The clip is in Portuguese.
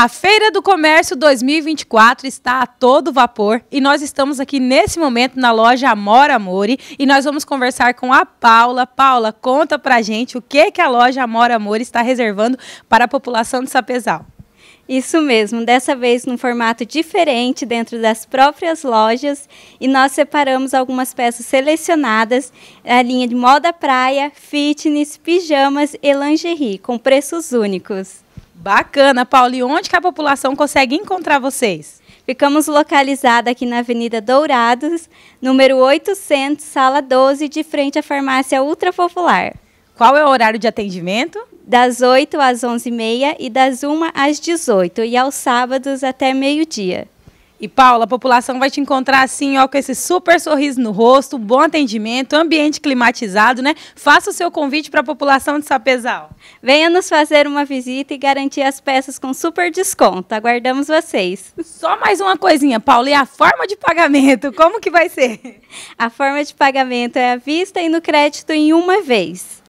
A Feira do Comércio 2024 está a todo vapor e nós estamos aqui nesse momento na loja Amora Amore e nós vamos conversar com a Paula. Paula, conta pra gente o que que a loja Amora Amore está reservando para a população de Sapezal. Isso mesmo, dessa vez num formato diferente dentro das próprias lojas e nós separamos algumas peças selecionadas, a linha de moda praia, fitness, pijamas e lingerie, com preços únicos. Bacana, Paulo. E onde que a população consegue encontrar vocês? Ficamos localizada aqui na Avenida Dourados, número 800, sala 12, de frente à farmácia Ultra Popular. Qual é o horário de atendimento? Das 8 às 11h30 e das 1 às 18 e aos sábados até meio-dia. E Paula, a população vai te encontrar assim, ó, com esse super sorriso no rosto, bom atendimento, ambiente climatizado, né? Faça o seu convite para a população de Sapezal. Venha nos fazer uma visita e garantir as peças com super desconto. Aguardamos vocês. Só mais uma coisinha, Paula, e a forma de pagamento, como que vai ser? A forma de pagamento é à vista e no crédito em uma vez.